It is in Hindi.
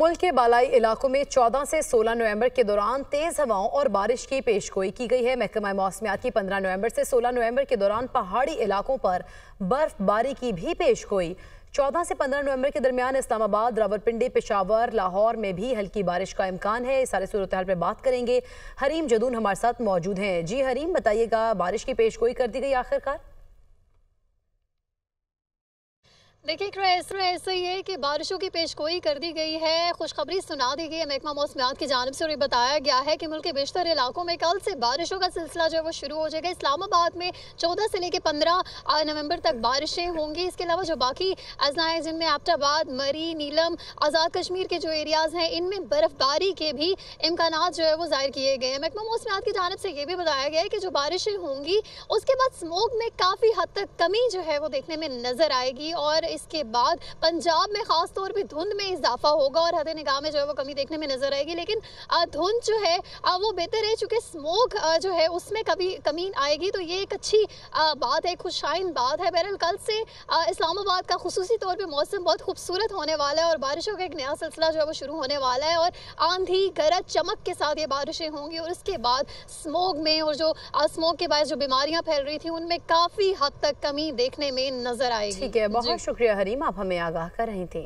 मुल्क के बालाई इलाकों में 14 से 16 नवंबर के दौरान तेज़ हवाओं और बारिश की पेशगोई की गई है महकमा मौसमियात की 15 नवंबर से 16 नवंबर के दौरान पहाड़ी इलाकों पर बर्फबारी की भी पेशगोई 14 से 15 नवंबर के दरमियान इस्लामाबाद रावलपिंडी पेशावर लाहौर में भी हल्की बारिश का इम्कान है इस सारे सूरत हाल पर बात करेंगे हरीम जदून हमारे साथ मौजूद हैं जी हरीम बताइएगा बारिश की पेशगोई कर दी गई आखिरकार देखिए क्रेस ऐसा ही तो है कि बारिशों की पेशगोई कर दी गई है खुशखबरी सुना दी गई है महकमा मौसमियात की जानब से और ये बताया गया है कि मुल्क के बेशतर इलाकों में कल से बारिशों का सिलसिला जो है वो शुरू हो जाएगा इस्लामाबाद में 14 से लेकर 15 नवंबर तक बारिशें होंगी इसके अलावा जो बाकी है जिनमें आपटाबाद मरी नीलम आज़ाद कश्मीर के जो एरियाज़ हैं इनमें बर्फ़बारी के भी इम्कान जो है वो ज़ाहिर किए गए हैं महकमा मौसमियात की जानब से ये भी बताया गया है कि जो बारिशें होंगी उसके बाद स्मोक में काफ़ी हद तक कमी जो है वो देखने में नज़र आएगी और इसके बाद पंजाब में खासतौर पर धुंध में इजाफा होगा और हद निगाह में जो है वो कमी देखने में नजर आएगी लेकिन धुंध जो है वो बेहतर है चूंकि स्मोक जो है उसमें कभी कमी आएगी तो ये एक अच्छी बात है खुशाइन बात है बहरहाल कल से इस्लामाबाद का खसूसी तौर पर मौसम बहुत खूबसूरत होने वाला है और बारिशों का एक नया सिलसिला जो है वो शुरू होने वाला है और आंधी गरज चमक के साथ ये बारिशें होंगी और उसके बाद स्मोक में और जो स्मोक के बाद जो बीमारियां फैल रही थी उनमें काफ़ी हद तक कमी देखने में नजर आएगी ठीक है बहुत शुक्रिया प्रिया हरीम आप हमें आगाह कर रही थी